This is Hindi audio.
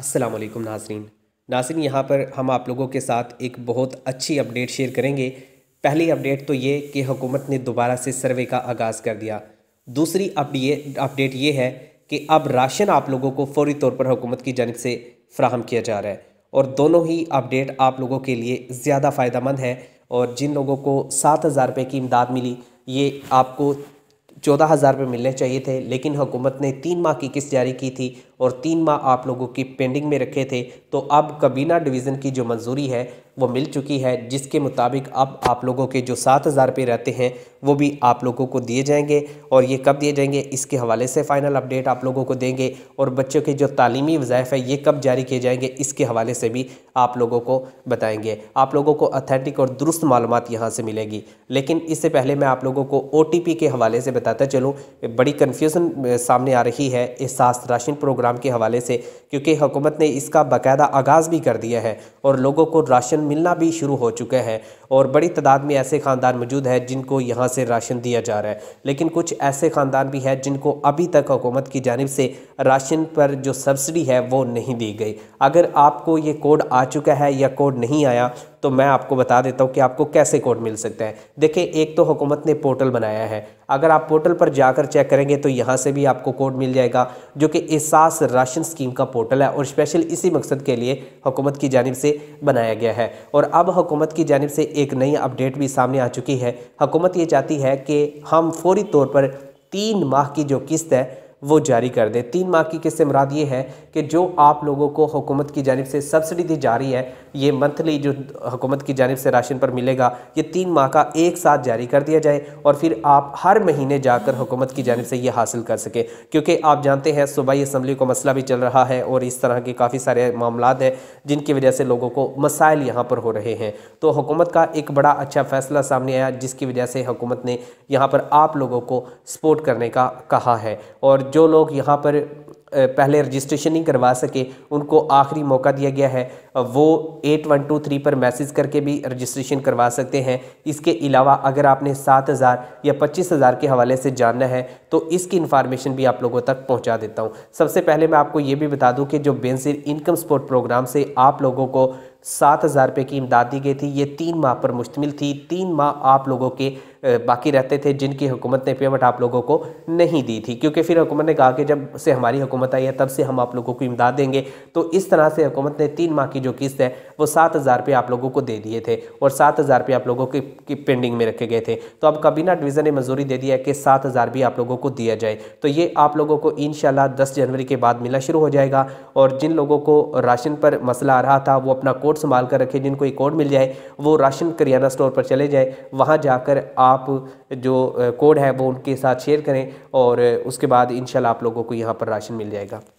अस्सलाम वालेकुम नाजरीन नाजरीन यहाँ पर हम आप लोगों के साथ एक बहुत अच्छी अपडेट शेयर करेंगे पहली अपडेट तो ये कि हुकूमत ने दोबारा से सर्वे का आगाज़ कर दिया दूसरी अपडेट अपडेट ये है कि अब राशन आप लोगों को फौरी तौर पर हुकूमत की जानब से फ्राहम किया जा रहा है और दोनों ही अपडेट आप लोगों के लिए ज़्यादा फ़ायदा मंद है और जिन लोगों को सात हज़ार रुपये की इमदाद मिली ये आपको चौदह हज़ार रुपये मिलने चाहिए थे लेकिन हुकूमत ने तीन माह की किस्त जारी की थी और तीन माह आप लोगों की पेंडिंग में रखे थे तो अब कबीना डिवीज़न की जो मंजूरी है वो मिल चुकी है जिसके मुताबिक अब आप लोगों के जो सात हज़ार रुपये रहते हैं वो भी आप लोगों को दिए जाएंगे और ये कब दिए जाएंगे इसके हवाले से फ़ाइनल अपडेट आप लोगों को देंगे और बच्चों के जो तालीमी वज़ायफ़ है ये कब जारी किए जाएंगे इसके हवाले से भी आप लोगों को बताएंगे आप लोगों को अथेंटिक और दुरुस्त मालूम यहाँ से मिलेगी लेकिन इससे पहले मैं आप लोगों को ओ के हवाले से बता बताता चलूँ बड़ी कन्फ्यूज़न सामने आ रही है इस सास राशन प्रोग्राम के हवाले से क्योंकि हुकूमत ने इसका बाकायदा आगाज़ भी कर दिया है और लोगों को राशन मिलना भी शुरू हो चुका है और बड़ी तादाद में ऐसे ख़ानदान मौजूद हैं जिनको यहाँ से राशन दिया जा रहा है लेकिन कुछ ऐसे ख़ानदान भी हैं जिनको अभी तक हुकूमत की जानब से राशन पर जो सब्सिडी है वो नहीं दी गई अगर आपको ये कोड आ चुका है या कोड नहीं आया तो मैं आपको बता देता हूँ कि आपको कैसे कोड मिल सकता है देखिए एक तो हुकूमत ने पोर्टल बनाया है अगर आप पोर्टल पर जाकर चेक करेंगे तो यहाँ से भी आपको कोड मिल जाएगा जो कि एहसास राशन स्कीम का पोर्टल है और स्पेशल इसी मकसद के लिए हुकूमत की जानब से बनाया गया है और अब हुकूमत की जानब से एक एक नई अपडेट भी सामने आ चुकी है हुकूमत ये चाहती है कि हम फौरी तौर पर तीन माह की जो किस्त है वो जारी कर दें तीन माह की किस्त से मुराद ये है कि जो आप लोगों को हुकूमत की जानब से सब्सिडी दी जा रही है ये मंथली जो हुकूमत की जानब से राशन पर मिलेगा ये तीन माह का एक साथ जारी कर दिया जाए और फिर आप हर महीने जाकर हुकूमत की जानब से ये हासिल कर सकें क्योंकि आप जानते हैं सूबाई असम्बली को मसला भी चल रहा है और इस तरह के काफ़ी सारे मामला हैं जिनकी वजह से लोगों को मसाइल यहाँ पर हो रहे हैं तो हुकूमत का एक बड़ा अच्छा फैसला सामने आया जिसकी वजह से हुकूमत ने यहाँ पर आप लोगों को सपोर्ट करने का कहा है और जो लोग यहाँ पर पहले रजिस्ट्रेशन नहीं करवा सके उनको आखिरी मौका दिया गया है वो एट वन टू थ्री पर मैसेज करके भी रजिस्ट्रेशन करवा सकते हैं इसके अलावा अगर आपने सात हज़ार या पच्चीस हज़ार के हवाले से जानना है तो इसकी इन्फॉर्मेशन भी आप लोगों तक पहुँचा देता हूँ सबसे पहले मैं आपको ये भी बता दूँ कि जो बेनसर इनकम सपोर्ट प्रोग्राम से आप लोगों को सात हज़ार रुपये की इमदाद दी गई थी ये तीन माह पर मुश्तमिल थी तीन माह आप लोगों के बाकी रहते थे जिनकी हुकूमत ने पेमेंट आप लोगों को नहीं दी थी क्योंकि फिर हुकूमत ने कहा कि जब से हमारी हुकूमत आई है तब से हम आप लोगों को इमदाद देंगे तो इस तरह से हुकूमत ने तीन माह की जो किस्त है वो सात हज़ार रुपये आप लोगों को दे दिए थे और सात हज़ार रुपये आप लोगों के, पेंडिंग में रखे गए थे तो अब काबीना डिवीज़न ने मंजूरी दे दिया है कि सात हज़ार भी आप लोगों को दिया जाए तो ये आप लोगों को इन दस जनवरी के बाद मिलना शुरू हो जाएगा और जिन लोगों को राशन पर मसला आ रहा था वो अपना कोर्ट अकाउंट संभाल कर रखे जिनको अकाउंट मिल जाए वो राशन करियाना स्टोर पर चले जाएँ वहाँ जाकर आप जो कोड है वो उनके साथ शेयर करें और उसके बाद इन आप लोगों को यहाँ पर राशन मिल जाएगा